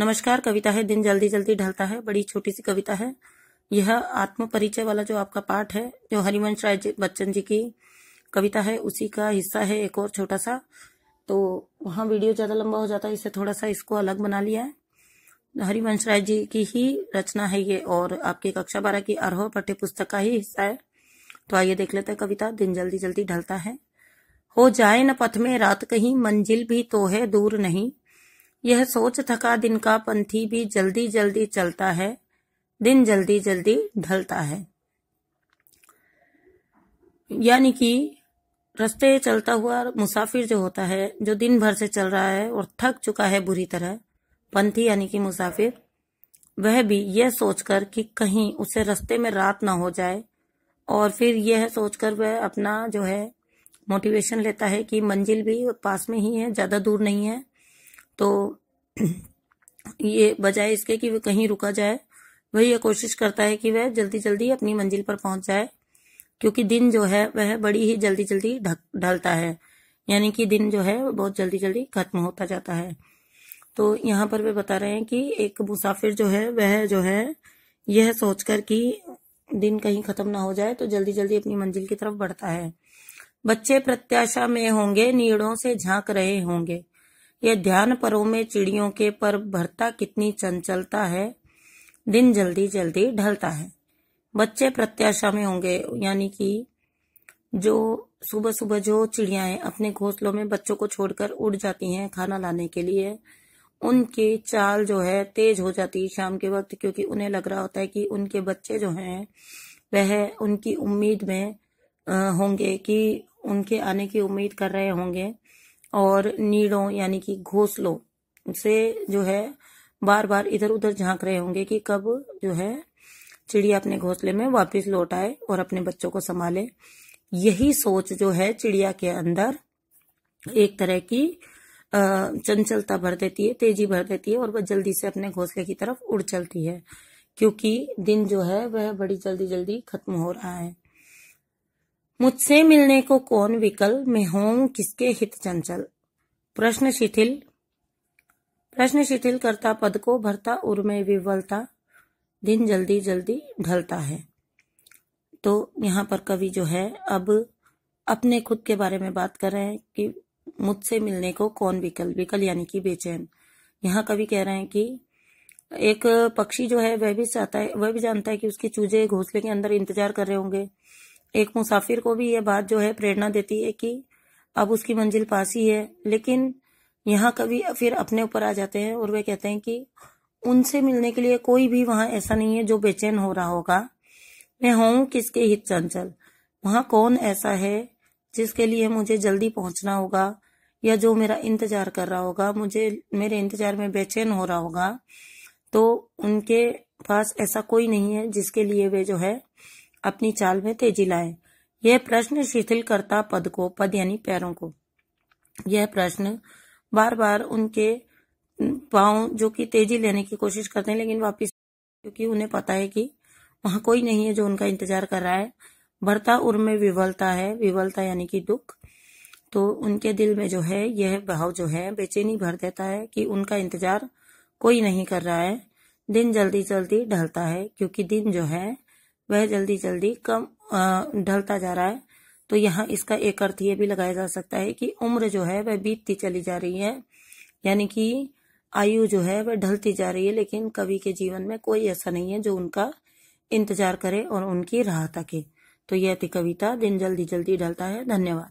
नमस्कार कविता है दिन जल्दी जल्दी ढलता है बड़ी छोटी सी कविता है यह आत्म परिचय वाला जो आपका पाठ है जो हरिवंश राय बच्चन जी की कविता है उसी का हिस्सा है एक और छोटा सा तो वहाँ वीडियो ज़्यादा लंबा हो जाता है इसे थोड़ा सा इसको अलग बना लिया है हरिवंश राय जी की ही रचना है ये और आपकी कक्षा बारह की अरहो पठ्य पुस्तक का ही हिस्सा है तो आइए देख लेते हैं कविता दिन जल्दी जल्दी ढलता है हो जाए न पथ में रात कहीं मंजिल भी तो है दूर नहीं यह सोच थका दिन का पंथी भी जल्दी जल्दी चलता है दिन जल्दी जल्दी ढलता है यानी कि रास्ते चलता हुआ मुसाफिर जो होता है जो दिन भर से चल रहा है और थक चुका है बुरी तरह पंथी यानी कि मुसाफिर वह भी यह सोचकर कि कहीं उसे रास्ते में रात ना हो जाए और फिर यह सोचकर वह अपना जो है मोटिवेशन लेता है कि मंजिल भी पास में ही है ज़्यादा दूर नहीं है तो ये बजाय इसके कि वह कहीं रुका जाए वही यह कोशिश करता है कि वह जल्दी जल्दी अपनी मंजिल पर पहुंच जाए क्योंकि दिन जो है वह बड़ी ही जल्दी जल्दी ढलता है यानी कि दिन जो है बहुत जल्दी जल्दी खत्म होता जाता है तो यहाँ पर वे बता रहे हैं कि एक मुसाफिर जो है वह जो है यह सोचकर कि दिन कहीं खत्म ना हो जाए तो जल्दी जल्दी अपनी मंजिल की तरफ बढ़ता है बच्चे प्रत्याशा में होंगे नीड़ों से झांक रहे होंगे यह ध्यान परों में चिड़ियों के पर भरता कितनी चंचलता है दिन जल्दी जल्दी ढलता है बच्चे प्रत्याशा में होंगे यानी कि जो सुबह सुबह जो चिड़ियाएं अपने घोंसलों में बच्चों को छोड़कर उड़ जाती हैं खाना लाने के लिए उनकी चाल जो है तेज हो जाती है शाम के वक्त क्योंकि उन्हें लग रहा होता है कि उनके बच्चे जो हैं वह उनकी उम्मीद में होंगे कि उनके आने की उम्मीद कर रहे होंगे और नीड़ों यानी कि घोंसलों से जो है बार बार इधर उधर झांक रहे होंगे कि कब जो है चिड़िया अपने घोंसले में वापस लौट आए और अपने बच्चों को संभाले यही सोच जो है चिड़िया के अंदर एक तरह की चंचलता भर देती है तेजी भर देती है और वह जल्दी से अपने घोंसले की तरफ उड़ चलती है क्योंकि दिन जो है वह बड़ी जल्दी जल्दी खत्म हो रहा है मुझसे मिलने को कौन विकल मैं हूं किसके हित चंचल प्रश्न शिथिल प्रश्न शिथिल करता पद को भरता उर्मे विवलता दिन जल्दी जल्दी ढलता है तो यहाँ पर कवि जो है अब अपने खुद के बारे में बात कर रहे हैं कि मुझसे मिलने को कौन विकल विकल यानी कि बेचैन यहाँ कवि कह रहे हैं कि एक पक्षी जो है वह भी चाहता है वह भी जानता है कि उसके चूजे घोंसले के अंदर इंतजार कर रहे होंगे एक मुसाफिर को भी ये बात जो है प्रेरणा देती है कि अब उसकी मंजिल पास ही है लेकिन यहाँ कभी फिर अपने ऊपर आ जाते हैं और वे कहते हैं कि उनसे मिलने के लिए कोई भी वहां ऐसा नहीं है जो बेचैन हो रहा होगा मैं हूँ किसके हित चंचल वहाँ कौन ऐसा है जिसके लिए मुझे जल्दी पहुंचना होगा या जो मेरा इंतजार कर रहा होगा मुझे मेरे इंतजार में बेचैन हो रहा होगा तो उनके पास ऐसा कोई नहीं है जिसके लिए वे जो है अपनी चाल में तेजी लाए यह प्रश्न शिथिल करता पद को पद यानी पैरों को यह प्रश्न बार बार उनके पाओ जो कि तेजी लेने की कोशिश करते हैं लेकिन वापिस क्योंकि उन्हें पता है कि वहां कोई नहीं है जो उनका इंतजार कर रहा है भरता उर्म में विवलता है विवलता यानी कि दुख तो उनके दिल में जो है यह भाव जो है बेचैनी भर देता है कि उनका इंतजार कोई नहीं कर रहा है दिन जल्दी जल्दी ढलता है क्योंकि दिन जो है वह जल्दी जल्दी कम ढलता जा रहा है तो यहाँ इसका एक अर्थ ये भी लगाया जा सकता है कि उम्र जो है वह बीतती चली जा रही है यानी कि आयु जो है वह ढलती जा रही है लेकिन कवि के जीवन में कोई ऐसा नहीं है जो उनका इंतजार करे और उनकी राह तके तो यह थी कविता दिन जल्दी जल्दी ढलता है धन्यवाद